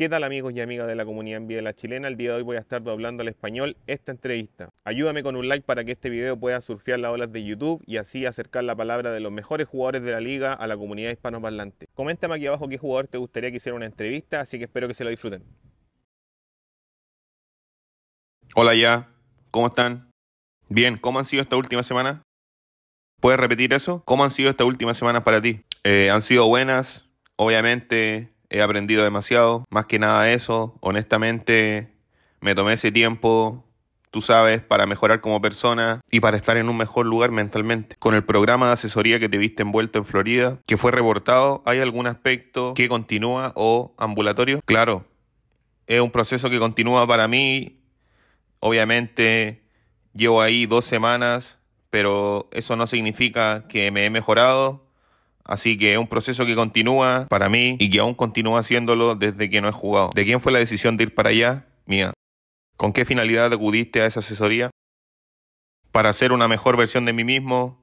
¿Qué tal amigos y amigas de la comunidad en la chilena? El día de hoy voy a estar doblando al español esta entrevista. Ayúdame con un like para que este video pueda surfear las olas de YouTube y así acercar la palabra de los mejores jugadores de la liga a la comunidad hispanoparlante. Coméntame aquí abajo qué jugador te gustaría que hiciera una entrevista, así que espero que se lo disfruten. Hola ya, ¿cómo están? Bien, ¿cómo han sido esta última semana? ¿Puedes repetir eso? ¿Cómo han sido esta última semana para ti? Eh, ¿Han sido buenas? Obviamente he aprendido demasiado, más que nada eso, honestamente me tomé ese tiempo, tú sabes, para mejorar como persona y para estar en un mejor lugar mentalmente. Con el programa de asesoría que te viste envuelto en Florida, que fue reportado, ¿hay algún aspecto que continúa o ambulatorio? Claro, es un proceso que continúa para mí, obviamente llevo ahí dos semanas, pero eso no significa que me he mejorado Así que es un proceso que continúa para mí y que aún continúa haciéndolo desde que no he jugado. ¿De quién fue la decisión de ir para allá? Mía. ¿Con qué finalidad acudiste a esa asesoría? Para hacer una mejor versión de mí mismo,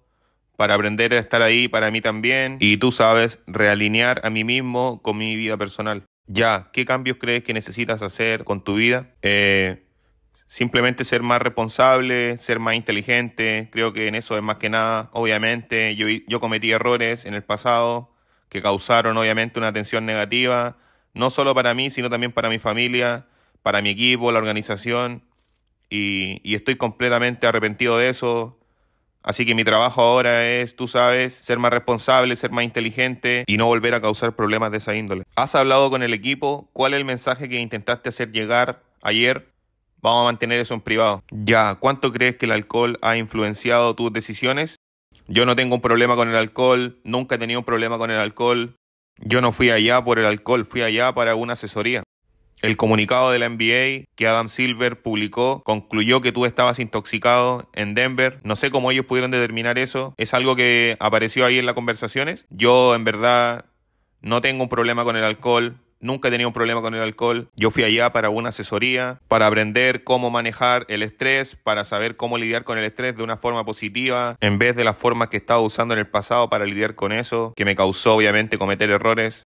para aprender a estar ahí para mí también y tú sabes, realinear a mí mismo con mi vida personal. Ya, ¿qué cambios crees que necesitas hacer con tu vida? Eh, simplemente ser más responsable, ser más inteligente. Creo que en eso es más que nada, obviamente. Yo, cometí errores en el pasado que causaron obviamente una tensión negativa, no solo para mí, sino también para mi familia, para mi equipo, la organización. Y, y estoy completamente arrepentido de eso. Así que mi trabajo ahora es, tú sabes, ser más responsable, ser más inteligente y no volver a causar problemas de esa índole. ¿Has hablado con el equipo? ¿Cuál es el mensaje que intentaste hacer llegar ayer? Vamos a mantener eso en privado. Ya, ¿cuánto crees que el alcohol ha influenciado tus decisiones? Yo no tengo un problema con el alcohol, nunca he tenido un problema con el alcohol. Yo no fui allá por el alcohol, fui allá para una asesoría. El comunicado de la NBA que Adam Silver publicó concluyó que tú estabas intoxicado en Denver. No sé cómo ellos pudieron determinar eso. Es algo que apareció ahí en las conversaciones. Yo en verdad no tengo un problema con el alcohol nunca he un problema con el alcohol. Yo fui allá para una asesoría, para aprender cómo manejar el estrés, para saber cómo lidiar con el estrés de una forma positiva, en vez de la forma que estaba usando en el pasado para lidiar con eso, que me causó obviamente cometer errores.